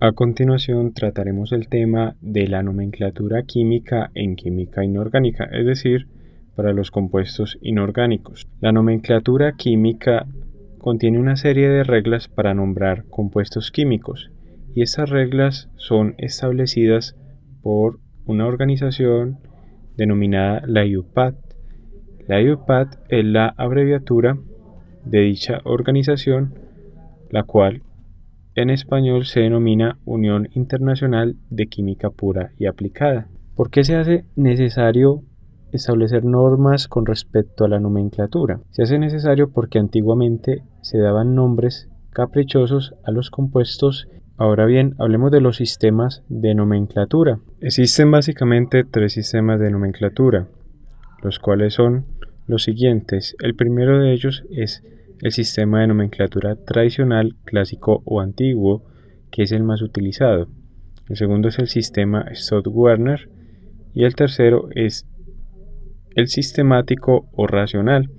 A continuación trataremos el tema de la nomenclatura química en química inorgánica, es decir, para los compuestos inorgánicos. La nomenclatura química contiene una serie de reglas para nombrar compuestos químicos y estas reglas son establecidas por una organización denominada la IUPAT. La IUPAT es la abreviatura de dicha organización, la cual en español se denomina Unión Internacional de Química Pura y Aplicada. ¿Por qué se hace necesario establecer normas con respecto a la nomenclatura? Se hace necesario porque antiguamente se daban nombres caprichosos a los compuestos. Ahora bien, hablemos de los sistemas de nomenclatura. Existen básicamente tres sistemas de nomenclatura, los cuales son los siguientes. El primero de ellos es el sistema de nomenclatura tradicional, clásico o antiguo, que es el más utilizado. El segundo es el sistema Stott-Werner y el tercero es el sistemático o racional,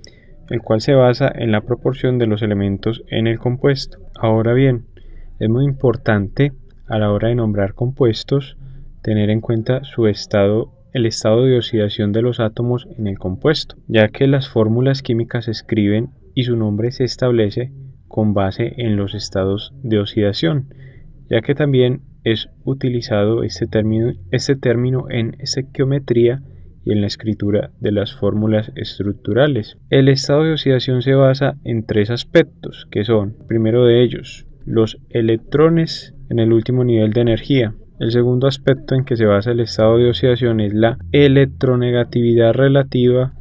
el cual se basa en la proporción de los elementos en el compuesto. Ahora bien, es muy importante a la hora de nombrar compuestos tener en cuenta su estado el estado de oxidación de los átomos en el compuesto, ya que las fórmulas químicas se escriben y su nombre se establece con base en los estados de oxidación, ya que también es utilizado este término, este en estequiometría y en la escritura de las fórmulas estructurales. El estado de oxidación se basa en tres aspectos, que son, primero de ellos, los electrones en el último nivel de energía. El segundo aspecto en que se basa el estado de oxidación es la electronegatividad relativa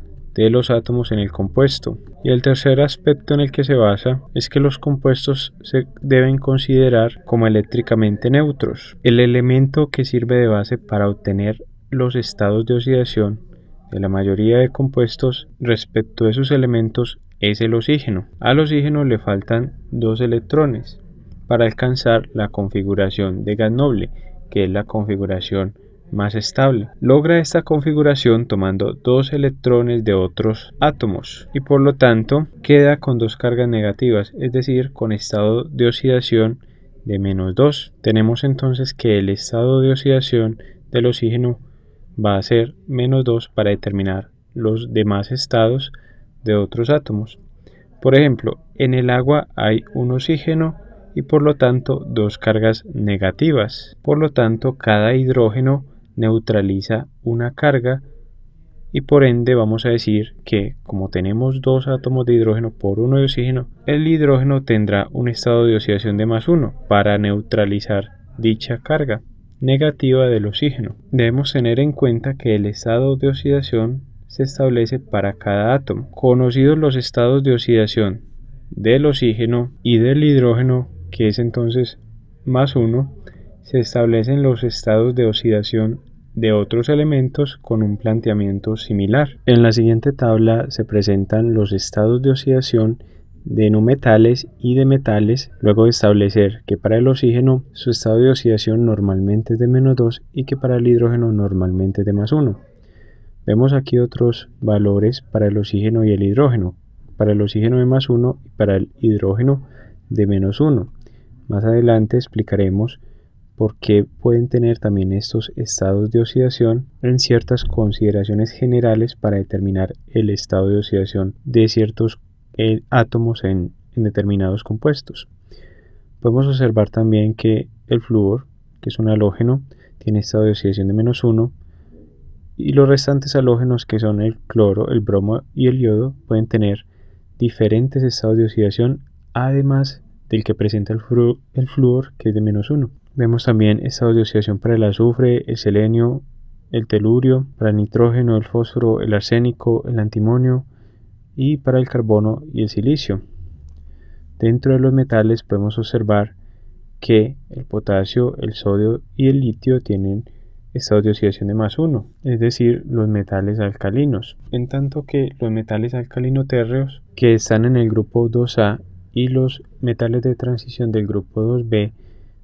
de los átomos en el compuesto. Y el tercer aspecto en el que se basa es que los compuestos se deben considerar como eléctricamente neutros. El elemento que sirve de base para obtener los estados de oxidación de la mayoría de compuestos respecto de sus elementos es el oxígeno. Al oxígeno le faltan dos electrones para alcanzar la configuración de gas noble, que es la configuración más estable. Logra esta configuración tomando dos electrones de otros átomos y por lo tanto queda con dos cargas negativas, es decir, con estado de oxidación de menos 2. Tenemos entonces que el estado de oxidación del oxígeno va a ser menos 2 para determinar los demás estados de otros átomos. Por ejemplo, en el agua hay un oxígeno y por lo tanto dos cargas negativas. Por lo tanto, cada hidrógeno neutraliza una carga y por ende vamos a decir que como tenemos dos átomos de hidrógeno por uno de oxígeno, el hidrógeno tendrá un estado de oxidación de más uno para neutralizar dicha carga negativa del oxígeno. Debemos tener en cuenta que el estado de oxidación se establece para cada átomo. Conocidos los estados de oxidación del oxígeno y del hidrógeno, que es entonces más uno, se establecen los estados de oxidación de otros elementos con un planteamiento similar. En la siguiente tabla se presentan los estados de oxidación de no metales y de metales, luego de establecer que para el oxígeno su estado de oxidación normalmente es de menos 2 y que para el hidrógeno normalmente es de más 1. Vemos aquí otros valores para el oxígeno y el hidrógeno, para el oxígeno de más 1 y para el hidrógeno de menos 1. Más adelante explicaremos porque pueden tener también estos estados de oxidación en ciertas consideraciones generales para determinar el estado de oxidación de ciertos eh, átomos en, determinados compuestos. Podemos observar también que el flúor, que es un halógeno, tiene estado de oxidación de menos 1 y los restantes halógenos que son el cloro, el bromo y el yodo pueden tener diferentes estados de oxidación además del que presenta el, flúor que es de menos uno. Vemos también estados de oxidación para el azufre, el selenio, el telurio, para el nitrógeno, el fósforo, el arsénico, el antimonio y para el carbono y el silicio. Dentro de los metales podemos observar que el potasio, el sodio y el litio tienen estados de oxidación de más 1, es decir, los metales alcalinos, en tanto que los metales alcalinotérreos que están en el grupo 2A y los metales de transición del grupo 2B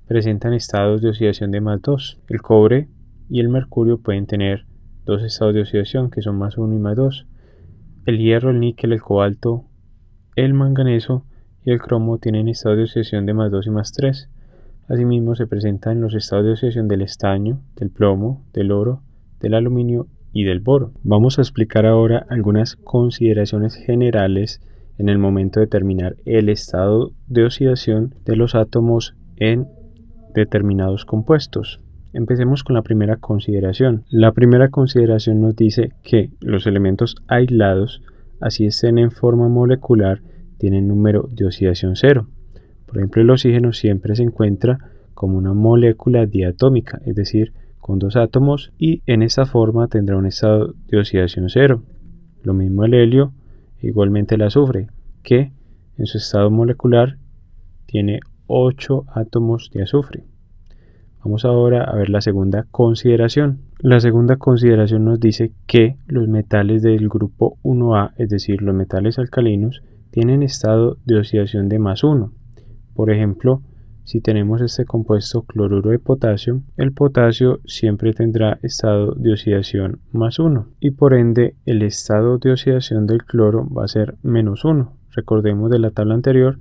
presentan estados de oxidación de más 2. El cobre y el mercurio pueden tener dos estados de oxidación que son más 1 y más 2. El hierro, el níquel, el cobalto, el manganeso y el cromo tienen estados de oxidación de más 2 y más 3. Asimismo se presentan los estados de oxidación del estaño, del plomo, del oro, del aluminio y del boro. Vamos a explicar ahora algunas consideraciones generales en el momento de determinar el estado de oxidación de los átomos en determinados compuestos. Empecemos con la primera consideración. La primera consideración nos dice que los elementos aislados, así estén en forma molecular, tienen número de oxidación cero. Por ejemplo, el oxígeno siempre se encuentra como una molécula diatómica, es decir, con dos átomos y en esa forma tendrá un estado de oxidación cero. Lo mismo el helio, igualmente el azufre, que en su estado molecular tiene 8 átomos de azufre. Vamos ahora a ver la segunda consideración. La segunda consideración nos dice que los metales del grupo 1A, es decir, los metales alcalinos, tienen estado de oxidación de más 1. Por ejemplo, si tenemos este compuesto cloruro de potasio, el potasio siempre tendrá estado de oxidación más 1 y por ende el estado de oxidación del cloro va a ser menos 1. Recordemos de la tabla anterior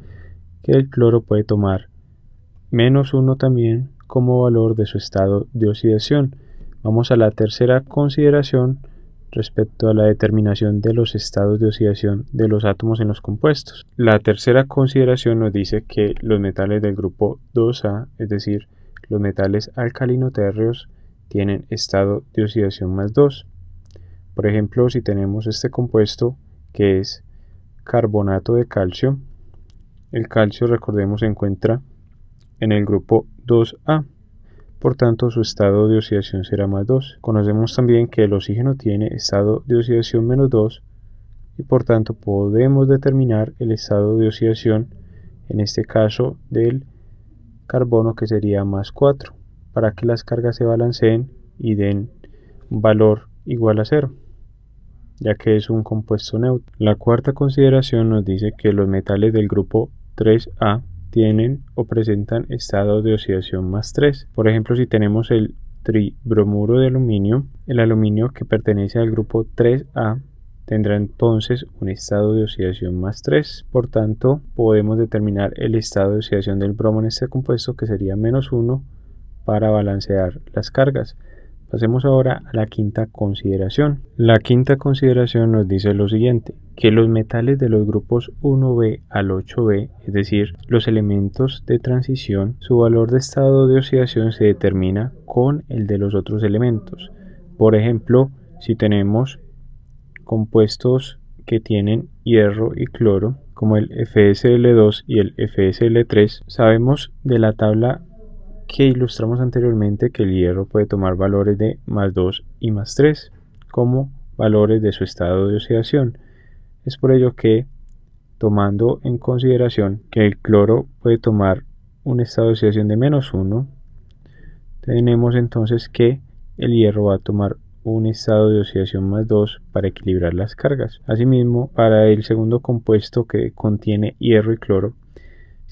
que el cloro puede tomar, menos 1 también como valor de su estado de oxidación. Vamos a la tercera consideración respecto a la determinación de los estados de oxidación de los átomos en los compuestos. La tercera consideración nos dice que los metales del grupo 2A, es decir, los metales alcalinotérreos, tienen estado de oxidación más 2. Por ejemplo, si tenemos este compuesto que es carbonato de calcio, el calcio, recordemos, se encuentra en el grupo 2A, por tanto su estado de oxidación será más 2. Conocemos también que el oxígeno tiene estado de oxidación menos 2 y por tanto podemos determinar el estado de oxidación, en este caso del carbono que sería más 4, para que las cargas se balanceen y den valor igual a 0 ya que es un compuesto neutro. La cuarta consideración nos dice que los metales del grupo 3A tienen o presentan estado de oxidación más 3. Por ejemplo, si tenemos el tribromuro de aluminio, el aluminio que pertenece al grupo 3A tendrá entonces un estado de oxidación más 3. Por tanto, podemos determinar el estado de oxidación del bromo en este compuesto que sería menos 1 para balancear las cargas. Pasemos ahora a la quinta consideración. La quinta consideración nos dice lo siguiente, que los metales de los grupos 1B al 8B, es decir, los elementos de transición, su valor de estado de oxidación se determina con el de los otros elementos. Por ejemplo, si tenemos compuestos que tienen hierro y cloro, como el FSL2 y el FSL3, sabemos de la tabla que ilustramos anteriormente que el hierro puede tomar valores de más 2 y más 3 como valores de su estado de oxidación. Es por ello que, tomando en consideración que el cloro puede tomar un estado de oxidación de menos 1, tenemos entonces que el hierro va a tomar un estado de oxidación más 2 para equilibrar las cargas. Asimismo, para el segundo compuesto que contiene hierro y cloro,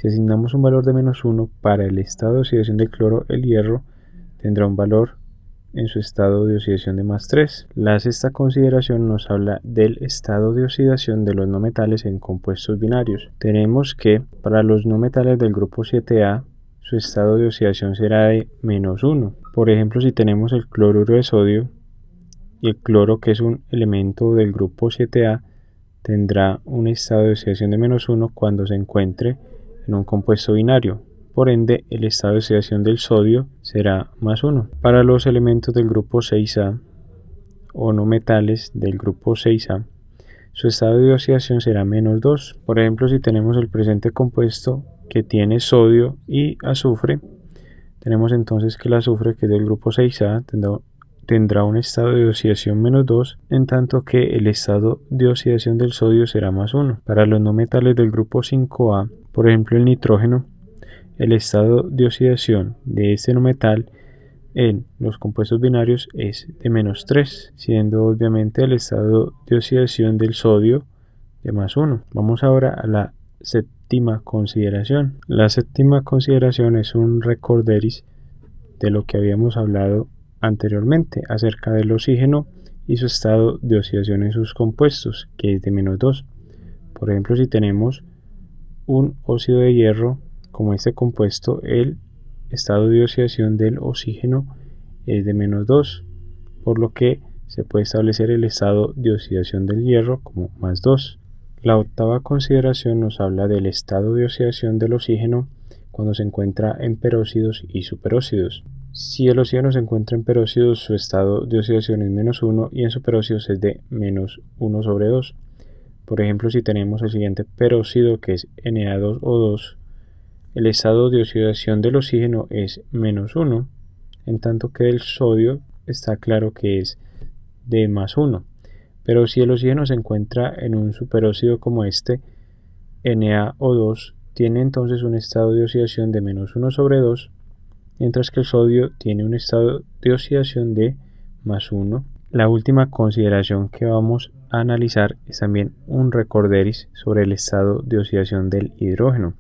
si asignamos un valor de menos 1 para el estado de oxidación del cloro, el hierro tendrá un valor en su estado de oxidación de más 3. La sexta consideración nos habla del estado de oxidación de los no metales en compuestos binarios. Tenemos que para los no metales del grupo 7A su estado de oxidación será de menos 1. Por ejemplo, si tenemos el cloruro de sodio y el cloro que es un elemento del grupo 7A tendrá un estado de oxidación de menos 1 cuando se encuentre en un compuesto binario, por ende el estado de oxidación del sodio será más 1. Para los elementos del grupo 6A o no metales del grupo 6A, su estado de oxidación será menos 2. Por ejemplo, si tenemos el presente compuesto que tiene sodio y azufre, tenemos entonces que el azufre, que es del grupo 6A, tendrá, un estado de oxidación menos 2, en tanto que el estado de oxidación del sodio será más 1. Para los no metales del grupo 5A, por ejemplo, el nitrógeno, el estado de oxidación de este no metal en los compuestos binarios es de menos 3, siendo obviamente el estado de oxidación del sodio de más 1. Vamos ahora a la séptima consideración. La séptima consideración es un recorderis de lo que habíamos hablado anteriormente acerca del oxígeno y su estado de oxidación en sus compuestos, que es de menos 2. Por ejemplo, si tenemos un óxido de hierro, como este compuesto, el estado de oxidación del oxígeno es de menos 2, por lo que se puede establecer el estado de oxidación del hierro como más 2. La octava consideración nos habla del estado de oxidación del oxígeno cuando se encuentra en peróxidos y superóxidos. Si el oxígeno se encuentra en peróxidos, su estado de oxidación es menos 1 y en superóxidos es de menos 1 sobre 2. Por ejemplo, si tenemos el siguiente peróxido que es Na2O2, el estado de oxidación del oxígeno es menos 1, en tanto que el sodio está claro que es de más 1. Pero si el oxígeno se encuentra en un superóxido como este, NaO2 tiene entonces un estado de oxidación de menos 1 sobre 2, mientras que el sodio tiene un estado de oxidación de más 1 la última consideración que vamos a analizar es también un recorderis sobre el estado de oxidación del hidrógeno,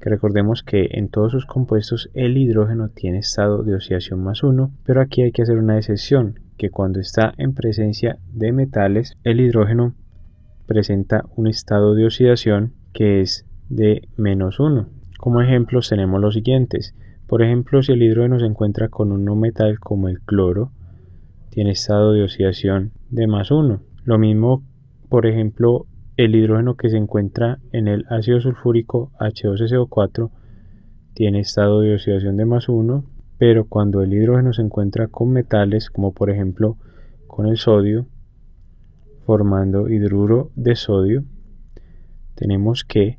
que recordemos que en todos sus compuestos el hidrógeno tiene estado de oxidación más 1, pero aquí hay que hacer una excepción, que cuando está en presencia de metales, el hidrógeno presenta un estado de oxidación que es de menos 1. Como ejemplos tenemos los siguientes, por ejemplo si el hidrógeno se encuentra con un no metal como el cloro, tiene estado de oxidación de más 1. Lo mismo, por ejemplo, el hidrógeno que se encuentra en el ácido sulfúrico H2SO4 tiene estado de oxidación de más 1, pero cuando el hidrógeno se encuentra con metales, como por ejemplo con el sodio, formando hidruro de sodio, tenemos que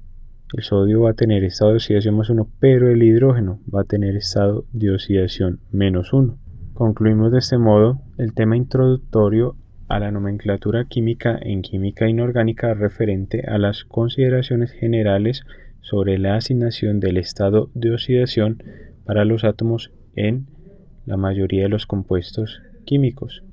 el sodio va a tener estado de oxidación más 1, pero el hidrógeno va a tener estado de oxidación menos 1. Concluimos de este modo el tema introductorio a la nomenclatura química en química inorgánica referente a las consideraciones generales sobre la asignación del estado de oxidación para los átomos en la mayoría de los compuestos químicos.